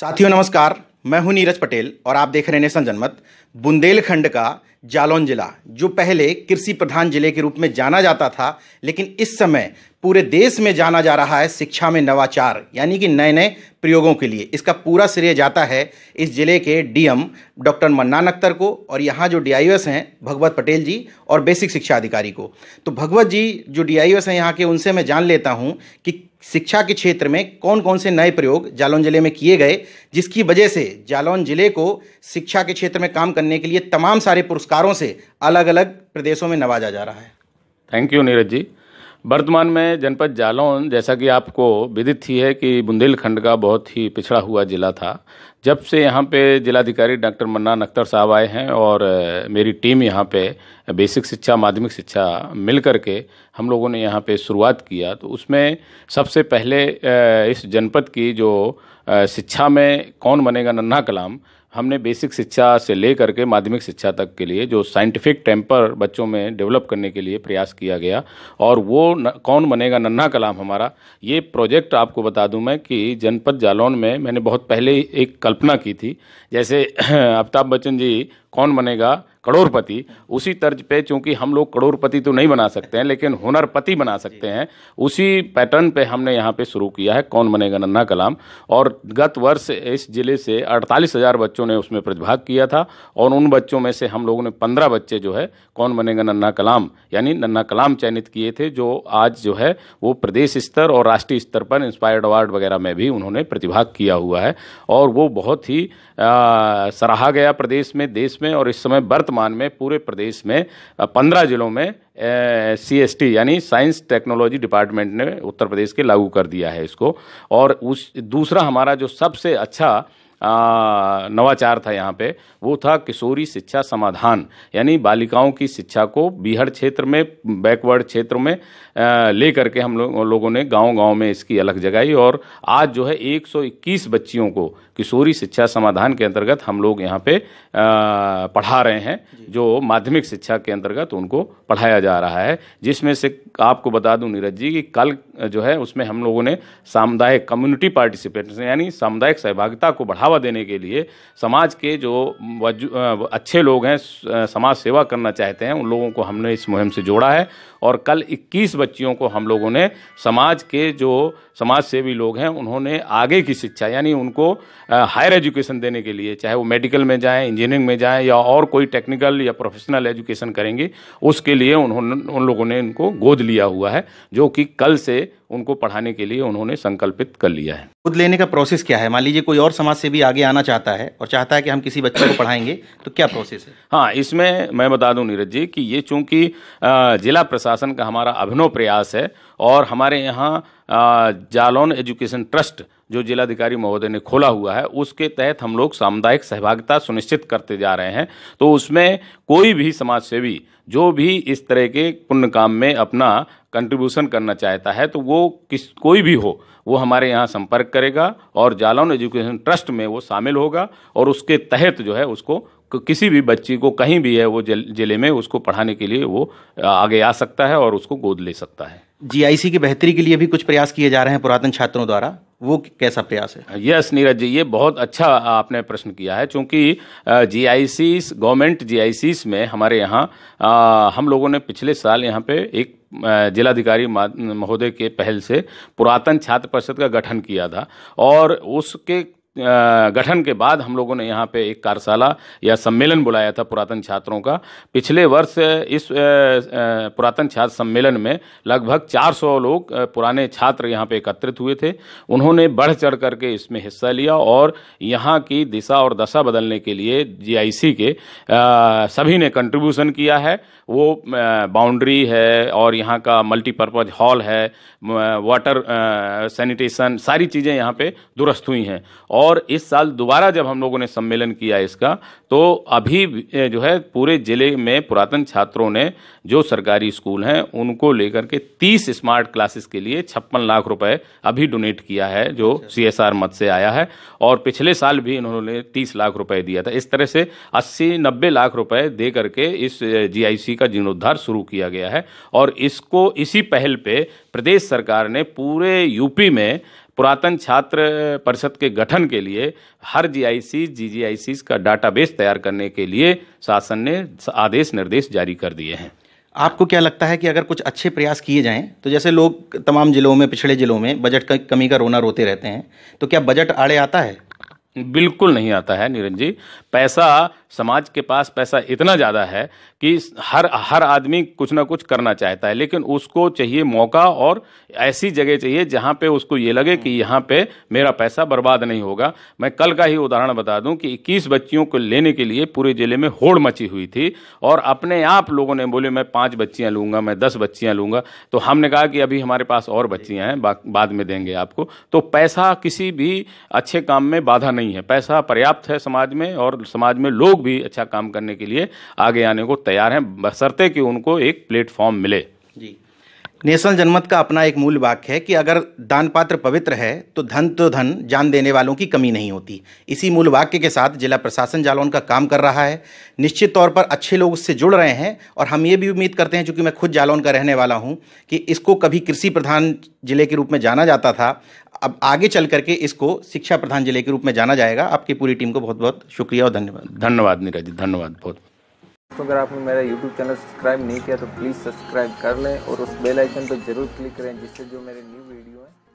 साथियों नमस्कार मैं हूं नीरज पटेल और आप देख रहे हैं जनमत बुंदेलखंड का जालौन जिला जो पहले कृषि प्रधान जिले के रूप में जाना जाता था लेकिन इस समय पूरे देश में जाना जा रहा है शिक्षा में नवाचार यानी कि नए नए प्रयोगों के लिए इसका पूरा श्रेय जाता है इस जिले के डीएम डॉक्टर मन्नान अख्तर को और यहाँ जो डी हैं भगवत पटेल जी और बेसिक शिक्षा अधिकारी को तो भगवत जी जो डी हैं यहाँ के उनसे मैं जान लेता हूँ कि शिक्षा के क्षेत्र में कौन कौन से नए प्रयोग जालौन जिले में किए गए जिसकी वजह से जालौन जिले को शिक्षा के क्षेत्र में काम करने के लिए तमाम सारे पुरस्कारों से अलग अलग प्रदेशों में नवाजा जा रहा है थैंक यू नीरज जी वर्तमान में जनपद जालौन जैसा कि आपको विदित ही है कि बुंदेलखंड का बहुत ही पिछड़ा हुआ ज़िला था जब से यहाँ पे जिलाधिकारी डॉक्टर मन्ना अख्तर साहब आए हैं और मेरी टीम यहाँ पे बेसिक शिक्षा माध्यमिक शिक्षा मिल कर के हम लोगों ने यहाँ पे शुरुआत किया तो उसमें सबसे पहले इस जनपद की जो शिक्षा में कौन बनेगा नन्हा कलाम हमने बेसिक शिक्षा से ले करके माध्यमिक शिक्षा तक के लिए जो साइंटिफिक टेम्पर बच्चों में डेवलप करने के लिए प्रयास किया गया और वो न, कौन बनेगा नन्हा कलाम हमारा ये प्रोजेक्ट आपको बता दूं मैं कि जनपद जालौन में मैंने बहुत पहले एक कल्पना की थी जैसे अमिताभ बच्चन जी कौन बनेगा करोड़पति उसी तर्ज पे चूंकि हम लोग करोड़पति तो नहीं बना सकते हैं लेकिन हुनरपति बना सकते हैं उसी पैटर्न पे हमने यहाँ पे शुरू किया है कौन बनेगा नन्ना कलाम और गत वर्ष इस जिले से अड़तालीस हज़ार बच्चों ने उसमें प्रतिभाग किया था और उन बच्चों में से हम लोगों ने पंद्रह बच्चे जो है कौन बनेगा नन्ना कलाम यानी नन्ना कलाम चयनित किए थे जो आज जो है वो प्रदेश स्तर और राष्ट्रीय स्तर पर इंस्पायर्ड अवार्ड वगैरह में भी उन्होंने प्रतिभाग किया हुआ है और वो बहुत ही सराहा गया प्रदेश में देश में में और इस समय वर्तमान में पूरे प्रदेश में पंद्रह जिलों में सी एस टी यानी साइंस टेक्नोलॉजी डिपार्टमेंट ने उत्तर प्रदेश के लागू कर दिया है इसको और उस दूसरा हमारा जो सबसे अच्छा आ, नवाचार था यहाँ पे वो था किशोरी शिक्षा समाधान यानी बालिकाओं की शिक्षा को बिहड़ क्षेत्र में बैकवर्ड क्षेत्र में ले करके हम लो, लोगों ने गांव गांव में इसकी अलग जगाई और आज जो है 121 बच्चियों को किशोरी शिक्षा समाधान के अंतर्गत हम लोग यहाँ पे पढ़ा रहे हैं जो माध्यमिक शिक्षा के अंतर्गत उनको पढ़ाया जा रहा है जिसमें से आपको बता दूं नीरज जी कि कल जो है उसमें हम लोगों ने सामुदायिक कम्युनिटी पार्टिसिपेट यानी सामुदायिक सहभागिता को बढ़ावा देने के लिए समाज के जो अच्छे लोग हैं समाज सेवा करना चाहते हैं उन लोगों को हमने इस मुहिम से जोड़ा है और कल इक्कीस बच्चियों को हम लोगों ने समाज के जो समाज सेवी लोग हैं उन्होंने आगे की शिक्षा यानी उनको हायर एजुकेशन देने के लिए चाहे वो मेडिकल में जाएं इंजीनियरिंग में जाएं या और कोई टेक्निकल या प्रोफेशनल एजुकेशन करेंगे उसके लिए उन्होंने उन लोगों ने इनको गोद लिया हुआ है जो कि कल से उनको पढ़ाने के लिए उन्होंने संकल्पित कर लिया है खुद लेने का प्रोसेस क्या है मान लीजिए कोई और समाज से भी आगे आना चाहता है और चाहता है कि हम किसी बच्चे को पढ़ाएंगे तो क्या प्रोसेस है हाँ इसमें मैं बता दूं नीरज जी कि ये चूंकि जिला प्रशासन का हमारा अभिनव प्रयास है और हमारे यहाँ जालौन एजुकेशन ट्रस्ट जो जिलाधिकारी महोदय ने खोला हुआ है उसके तहत हम लोग सामुदायिक सहभागिता सुनिश्चित करते जा रहे हैं तो उसमें कोई भी समाज सेवी जो भी इस तरह के पुण्य काम में अपना कंट्रीब्यूशन करना चाहता है तो वो किस कोई भी हो वो हमारे यहाँ संपर्क करेगा और जालौन एजुकेशन ट्रस्ट में वो शामिल होगा और उसके तहत जो है उसको किसी भी बच्ची को कहीं भी है वो जिले में उसको पढ़ाने के लिए वो आगे आ सकता है और उसको गोद ले सकता है जीआईसी की बेहतरी के लिए भी कुछ प्रयास किए जा रहे हैं पुरातन छात्रों द्वारा वो कैसा प्रयास है यस नीरज जी ये बहुत अच्छा आपने प्रश्न किया है क्योंकि जी आई सी गवर्नमेंट जी आई में हमारे यहाँ हम लोगों ने पिछले साल यहाँ पे एक जिलाधिकारी महोदय के पहल से पुरातन छात्र परिषद का गठन किया था और उसके गठन के बाद हम लोगों ने यहाँ पे एक कार्यशाला या सम्मेलन बुलाया था पुरातन छात्रों का पिछले वर्ष इस पुरातन छात्र सम्मेलन में लगभग 400 लोग पुराने छात्र यहाँ पे एकत्रित हुए थे उन्होंने बढ़ चढ़ करके इसमें हिस्सा लिया और यहाँ की दिशा और दशा बदलने के लिए जीआईसी के सभी ने कंट्रीब्यूशन किया है वो बाउंड्री है और यहाँ का मल्टीपर्पज़ हॉल है वाटर सैनिटेशन सारी चीज़ें यहाँ पर दुरुस्त हुई हैं और और इस साल दोबारा जब हम लोगों ने सम्मेलन किया इसका तो अभी जो है पूरे ज़िले में पुरातन छात्रों ने जो सरकारी स्कूल हैं उनको लेकर के 30 स्मार्ट क्लासेस के लिए छप्पन लाख रुपए अभी डोनेट किया है जो सी एस आर मत से आया है और पिछले साल भी इन्होंने तीस लाख रुपए दिया था इस तरह से अस्सी नब्बे लाख रुपए दे करके इस जी का जीर्णोद्धार शुरू किया गया है और इसको इसी पहल पर प्रदेश सरकार ने पूरे यूपी में पुरातन छात्र परिषद के गठन के लिए हर जी आई जी जी आई का डाटाबेस तैयार करने के लिए शासन ने आदेश निर्देश जारी कर दिए हैं आपको क्या लगता है कि अगर कुछ अच्छे प्रयास किए जाएं तो जैसे लोग तमाम जिलों में पिछड़े जिलों में बजट की कमी का रोना रोते रहते हैं तो क्या बजट आड़े आता है बिल्कुल नहीं आता है नीरज जी पैसा समाज के पास पैसा इतना ज़्यादा है कि हर हर आदमी कुछ ना कुछ करना चाहता है लेकिन उसको चाहिए मौका और ऐसी जगह चाहिए जहाँ पे उसको ये लगे कि यहाँ पे मेरा पैसा बर्बाद नहीं होगा मैं कल का ही उदाहरण बता दूं कि 21 बच्चियों को लेने के लिए पूरे ज़िले में होड़ मची हुई थी और अपने आप लोगों ने बोले मैं पाँच बच्चियाँ लूँगा मैं दस बच्चियाँ लूँगा तो हमने कहा कि अभी हमारे पास और बच्चियाँ हैं बाद में देंगे आपको तो पैसा किसी भी अच्छे काम में बाधा नहीं नहीं है पैसा पर्याप्त है समाज में और समाज में लोग भी अच्छा काम करने के लिए आगे आने को तैयार हैं बसरते कि उनको एक प्लेटफॉर्म मिले नेशनल जनमत का अपना एक मूल वाक्य है कि अगर दान पात्र पवित्र है तो धन तो धन जान देने वालों की कमी नहीं होती इसी मूल वाक्य के साथ जिला प्रशासन जालौन का काम कर रहा है निश्चित तौर पर अच्छे लोग उससे जुड़ रहे हैं और हम ये भी उम्मीद करते हैं चूंकि मैं खुद जालौन का रहने वाला हूँ कि इसको कभी कृषि प्रधान जिले के रूप में जाना जाता था अब आगे चल करके इसको शिक्षा प्रधान जिले के रूप में जाना जाएगा आपकी पूरी टीम को बहुत बहुत शुक्रिया और धन्यवाद धन्यवाद नीरज धन्यवाद बहुत तो अगर आपने मेरा यूट्यूब चैनल सब्सक्राइब नहीं किया तो प्लीज़ सब्सक्राइब कर लें और उस बेल आइकन पर जरूर क्लिक करें जिससे जो मेरे न्यू वीडियो हैं